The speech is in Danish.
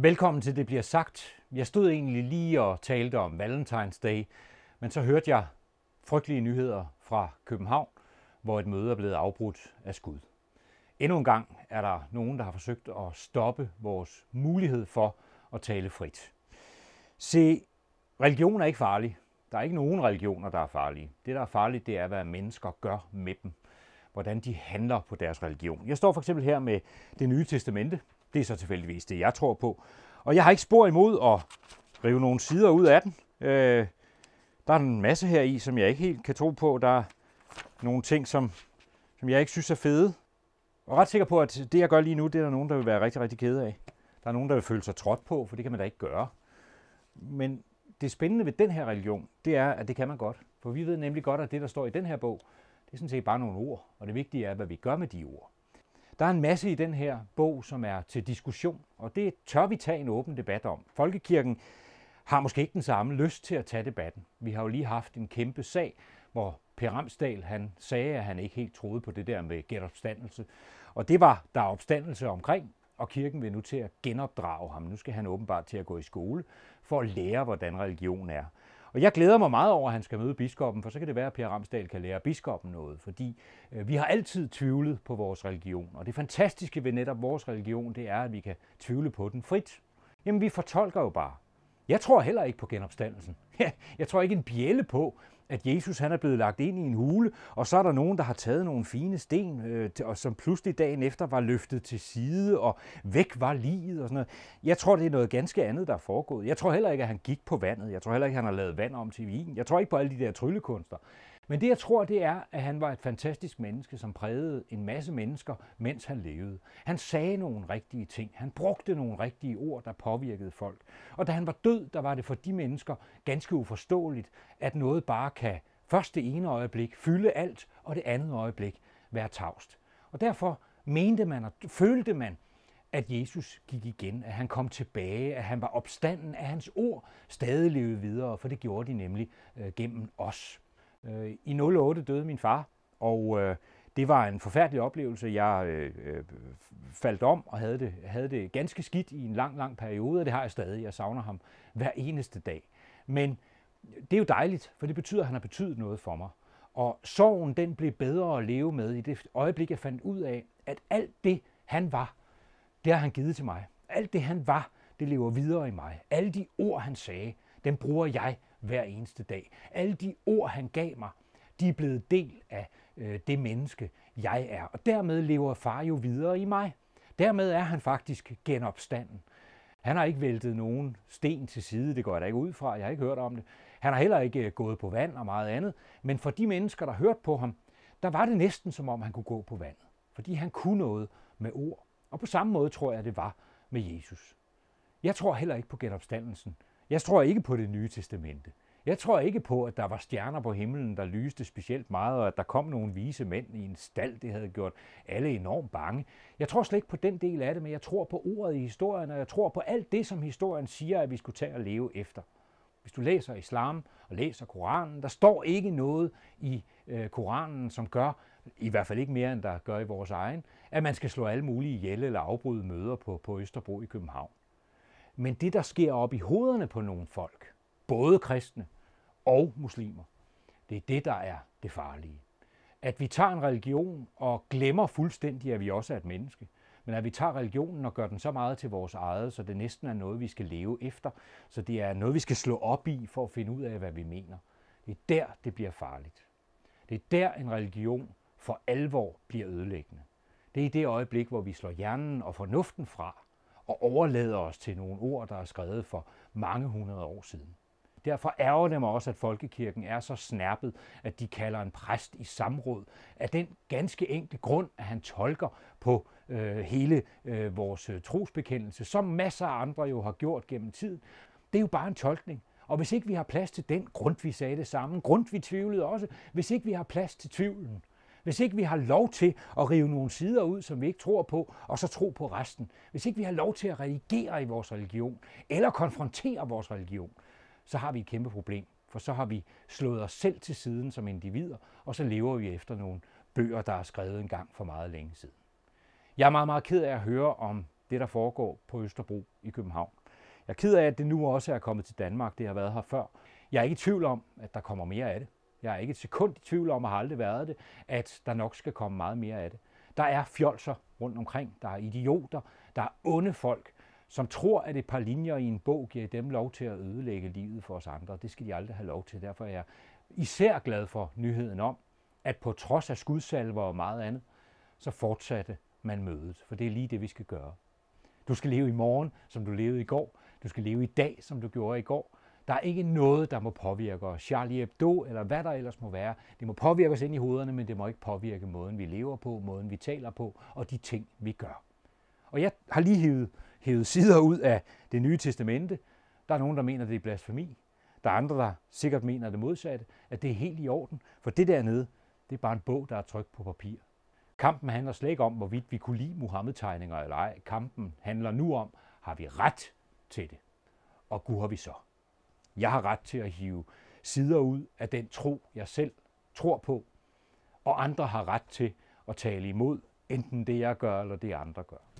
Velkommen til Det bliver sagt. Jeg stod egentlig lige og talte om Valentine's Day, men så hørte jeg frygtelige nyheder fra København, hvor et møde er blevet afbrudt af skud. Endnu en gang er der nogen, der har forsøgt at stoppe vores mulighed for at tale frit. Se, religion er ikke farlig. Der er ikke nogen religioner, der er farlige. Det, der er farligt, det er, hvad mennesker gør med dem. Hvordan de handler på deres religion. Jeg står for eksempel her med det nye testamente, det er så tilfældigvis det, jeg tror på. Og jeg har ikke spor imod at rive nogle sider ud af den. Øh, der er en masse her i, som jeg ikke helt kan tro på. Der er nogle ting, som, som jeg ikke synes er fede. Og ret sikker på, at det, jeg gør lige nu, det er der nogen, der vil være rigtig, rigtig kede af. Der er nogen, der vil føle sig trådt på, for det kan man da ikke gøre. Men det spændende ved den her religion, det er, at det kan man godt. For vi ved nemlig godt, at det, der står i den her bog, det er sådan set bare nogle ord. Og det vigtige er, hvad vi gør med de ord. Der er en masse i den her bog, som er til diskussion, og det tør vi tage en åben debat om. Folkekirken har måske ikke den samme lyst til at tage debatten. Vi har jo lige haft en kæmpe sag, hvor Per Ramsdal han sagde, at han ikke helt troede på det der med genopstandelse. Og det var der opstandelse omkring, og kirken vil nu til at genopdrage ham. Nu skal han åbenbart til at gå i skole for at lære, hvordan religion er. Og jeg glæder mig meget over, at han skal møde biskoppen, for så kan det være, at Per Ramsdal kan lære biskoppen noget, fordi øh, vi har altid tvivlet på vores religion. Og det fantastiske ved netop vores religion, det er, at vi kan tvivle på den frit. Jamen, vi fortolker jo bare. Jeg tror heller ikke på genopstandelsen. Jeg tror ikke en bjælle på, at Jesus han er blevet lagt ind i en hule, og så er der nogen, der har taget nogle fine sten, øh, og som pludselig dagen efter var løftet til side, og væk var livet og sådan noget. Jeg tror, det er noget ganske andet, der er foregået. Jeg tror heller ikke, at han gik på vandet. Jeg tror heller ikke, at han har lavet vand om til vin. Jeg tror ikke på alle de der tryllekunster. Men det jeg tror, det er, at han var et fantastisk menneske, som prægede en masse mennesker, mens han levede. Han sagde nogle rigtige ting. Han brugte nogle rigtige ord, der påvirkede folk. Og da han var død, der var det for de mennesker ganske uforståeligt, at noget bare kan først det ene øjeblik fylde alt, og det andet øjeblik være tavst. Og derfor mente man og følte man, at Jesus gik igen, at han kom tilbage, at han var opstanden, at hans ord stadig levede videre, for det gjorde de nemlig øh, gennem os. Øh, I 08 døde min far, og øh, det var en forfærdelig oplevelse. Jeg øh, faldt om og havde det, havde det ganske skidt i en lang, lang periode, og det har jeg stadig. Jeg savner ham hver eneste dag. Men det er jo dejligt, for det betyder, at han har betydet noget for mig. Og sorgen, den blev bedre at leve med i det øjeblik, jeg fandt ud af, at alt det, han var, det har han givet til mig. Alt det, han var, det lever videre i mig. Alle de ord, han sagde, dem bruger jeg hver eneste dag. Alle de ord, han gav mig, de er blevet del af øh, det menneske, jeg er. Og dermed lever far jo videre i mig. Dermed er han faktisk genopstanden. Han har ikke væltet nogen sten til side, det går jeg da ikke ud fra, jeg har ikke hørt om det. Han har heller ikke øh, gået på vand og meget andet, men for de mennesker, der hørte på ham, der var det næsten som om, han kunne gå på vand. fordi han kunne noget med ord. Og på samme måde tror jeg, det var med Jesus. Jeg tror heller ikke på genopstandelsen jeg tror ikke på det nye testamente. Jeg tror ikke på, at der var stjerner på himlen, der lyste specielt meget, og at der kom nogle vise mænd i en stald, det havde gjort alle enormt bange. Jeg tror slet ikke på den del af det, men jeg tror på ordet i historien, og jeg tror på alt det, som historien siger, at vi skulle tage og leve efter. Hvis du læser islam og læser Koranen, der står ikke noget i øh, Koranen, som gør, i hvert fald ikke mere end der gør i vores egen, at man skal slå alle mulige ihjel eller afbryde møder på, på Østerbro i København. Men det, der sker op i hovederne på nogle folk, både kristne og muslimer, det er det, der er det farlige. At vi tager en religion og glemmer fuldstændig, at vi også er et menneske. Men at vi tager religionen og gør den så meget til vores eget, så det næsten er noget, vi skal leve efter. Så det er noget, vi skal slå op i for at finde ud af, hvad vi mener. Det er der, det bliver farligt. Det er der, en religion for alvor bliver ødelæggende. Det er i det øjeblik, hvor vi slår hjernen og fornuften fra og overlader os til nogle ord, der er skrevet for mange hundrede år siden. Derfor ærger det mig også, at folkekirken er så snærpet, at de kalder en præst i samråd, af den ganske enkle grund, at han tolker på øh, hele øh, vores øh, trosbekendelse, som masser af andre jo har gjort gennem tiden. Det er jo bare en tolkning. Og hvis ikke vi har plads til den, grund vi sagde det samme, grund vi tvivlede også, hvis ikke vi har plads til tvivlen, hvis ikke vi har lov til at rive nogle sider ud, som vi ikke tror på, og så tro på resten. Hvis ikke vi har lov til at reagere i vores religion, eller konfrontere vores religion, så har vi et kæmpe problem. For så har vi slået os selv til siden som individer, og så lever vi efter nogle bøger, der er skrevet en gang for meget længe siden. Jeg er meget, meget ked af at høre om det, der foregår på Østerbro i København. Jeg er ked af, at det nu også er kommet til Danmark. Det har været her før. Jeg er ikke i tvivl om, at der kommer mere af det jeg er ikke et sekund i tvivl om, og har aldrig været det, at der nok skal komme meget mere af det. Der er fjolser rundt omkring, der er idioter, der er onde folk, som tror, at et par linjer i en bog giver dem lov til at ødelægge livet for os andre. Det skal de aldrig have lov til. Derfor er jeg især glad for nyheden om, at på trods af skudsalver og meget andet, så fortsatte man mødet. For det er lige det, vi skal gøre. Du skal leve i morgen, som du levede i går. Du skal leve i dag, som du gjorde i går. Der er ikke noget, der må påvirke os. Charlie Hebdo, eller hvad der ellers må være, det må påvirke os ind i hovederne, men det må ikke påvirke måden, vi lever på, måden, vi taler på, og de ting, vi gør. Og jeg har lige hævet, hævet sider ud af det nye testamente. Der er nogen, der mener, det er blasfemi. Der er andre, der sikkert mener det modsatte, at det er helt i orden, for det dernede, det er bare en bog, der er trykt på papir. Kampen handler slet ikke om, hvorvidt vi kunne lide muhammed tegninger eller ej. Kampen handler nu om, har vi ret til det? Og gud har vi så? Jeg har ret til at hive sider ud af den tro, jeg selv tror på, og andre har ret til at tale imod, enten det jeg gør eller det andre gør.